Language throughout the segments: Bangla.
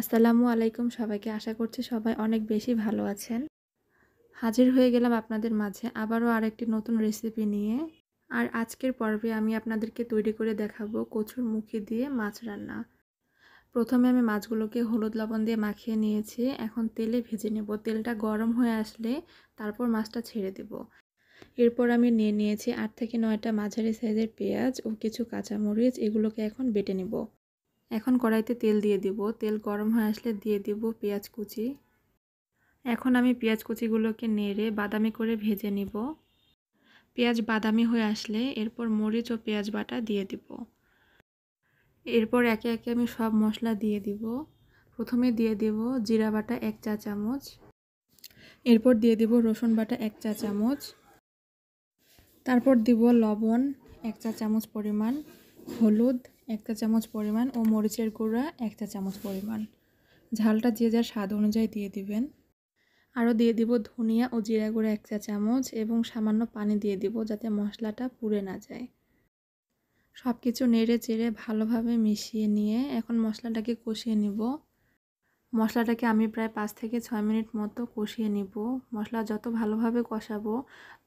আসসালামু আলাইকুম সবাইকে আশা করছি সবাই অনেক বেশি ভালো আছেন হাজির হয়ে গেলাম আপনাদের মাঝে আবারও আরেকটি নতুন রেসিপি নিয়ে আর আজকের পর্বে আমি আপনাদেরকে তৈরি করে দেখাবো কচুর মুখে দিয়ে মাছ রান্না প্রথমে আমি মাছগুলোকে হলুদ লবণ দিয়ে মাখিয়ে নিয়েছি এখন তেলে ভেজে নেব তেলটা গরম হয়ে আসলে তারপর মাছটা ছেড়ে দেব এরপর আমি নিয়ে নিয়েছি আট থেকে নয়টা মাঝারি সাইজের পেঁয়াজ ও কিছু কাঁচামরিচ এগুলোকে এখন বেটে নেব এখন কড়াইতে তেল দিয়ে দিব তেল গরম হয়ে আসলে দিয়ে দিব পেঁয়াজ কুচি এখন আমি পেঁয়াজ কুচিগুলোকে নেড়ে বাদামি করে ভেজে নিব পেঁয়াজ বাদামি হয়ে আসলে এরপর মরিচ ও পেঁয়াজ বাটা দিয়ে দিব এরপর একে একে আমি সব মশলা দিয়ে দিব প্রথমে দিয়ে দেব জিরা বাটা এক চা চামচ এরপর দিয়ে দেব রসুন বাটা এক চা চামচ তারপর দিব লবণ এক চা চামচ পরিমাণ হলুদ একটা চামচ পরিমাণ ও মরিচের গুঁড়া একটা চামচ পরিমাণ ঝালটা যে যার স্বাদ অনুযায়ী দিয়ে দিবেন আরও দিয়ে দিব ধনিয়া ও জিরা গুঁড়া এক চা চামচ এবং সামান্য পানি দিয়ে দিব যাতে মশলাটা পুড়ে না যায় সব কিছু নেড়ে চেড়ে ভালোভাবে মিশিয়ে নিয়ে এখন মশলাটাকে কষিয়ে নিব মশলাটাকে আমি প্রায় পাঁচ থেকে ছয় মিনিট মতো কষিয়ে নিব মশলা যত ভালোভাবে কষাবো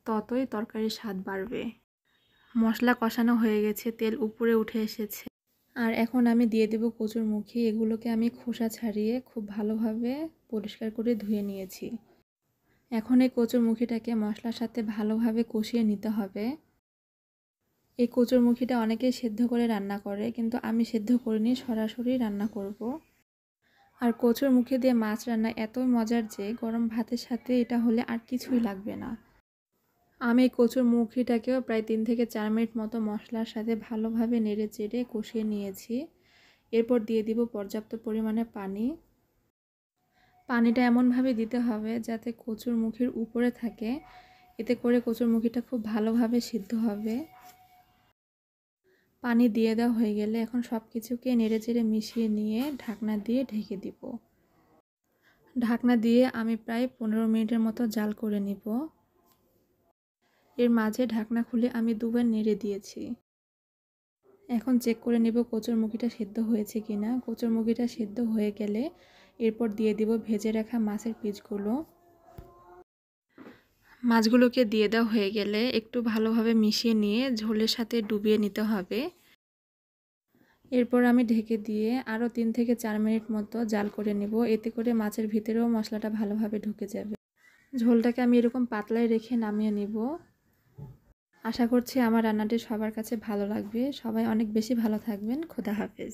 ততই তরকারির স্বাদ বাড়বে মশলা কষানো হয়ে গেছে তেল উপরে উঠে এসেছে আর এখন আমি দিয়ে দেব কচুরমুখী এগুলোকে আমি খোসা ছাড়িয়ে খুব ভালোভাবে পরিষ্কার করে ধুয়ে নিয়েছি এখন এই মুখিটাকে মশলার সাথে ভালোভাবে কষিয়ে নিতে হবে এই মুখিটা অনেকেই সেদ্ধ করে রান্না করে কিন্তু আমি সেদ্ধ করিনি সরাসরি রান্না করব। আর কচুর মুখে দিয়ে মাছ রান্না এতই মজার যে গরম ভাতের সাথে এটা হলে আর কিছুই লাগবে না আমি এই কচুর মুখিটাকেও প্রায় তিন থেকে চার মিনিট মতো মশলার সাথে ভালোভাবে নেড়ে চেড়ে কষিয়ে নিয়েছি এরপর দিয়ে দিব পর্যাপ্ত পরিমাণে পানি পানিটা এমনভাবে দিতে হবে যাতে কচুর মুখির উপরে থাকে এতে করে কচুর মুখিটা খুব ভালোভাবে সিদ্ধ হবে পানি দিয়ে দেওয়া হয়ে গেলে এখন সব কিছুকে নেড়ে চেড়ে মিশিয়ে নিয়ে ঢাকনা দিয়ে ঢেকে দিব ঢাকনা দিয়ে আমি প্রায় পনেরো মিনিটের মতো জাল করে নিব এর মাঝে ঢাকনা খুলে আমি দুবার নেড়ে দিয়েছি এখন চেক করে নেব কচুরমুখিটা সেদ্ধ হয়েছে কি না কচুরমুখিটা সেদ্ধ হয়ে গেলে এরপর দিয়ে দেব ভেজে রাখা মাছের পিসগুলো মাছগুলোকে দিয়ে দেওয়া হয়ে গেলে একটু ভালোভাবে মিশিয়ে নিয়ে ঝোলের সাথে ডুবিয়ে নিতে হবে এরপর আমি ঢেকে দিয়ে আরও তিন থেকে চার মিনিট মতো জাল করে নেব এতে করে মাছের ভিতরেও মশলাটা ভালোভাবে ঢুকে যাবে ঝোলটাকে আমি এরকম পাতলায় রেখে নামিয়ে নেব আশা করছি আমার রান্নাটি সবার কাছে ভালো লাগবে সবাই অনেক বেশি ভালো থাকবেন খোদা হাফেজ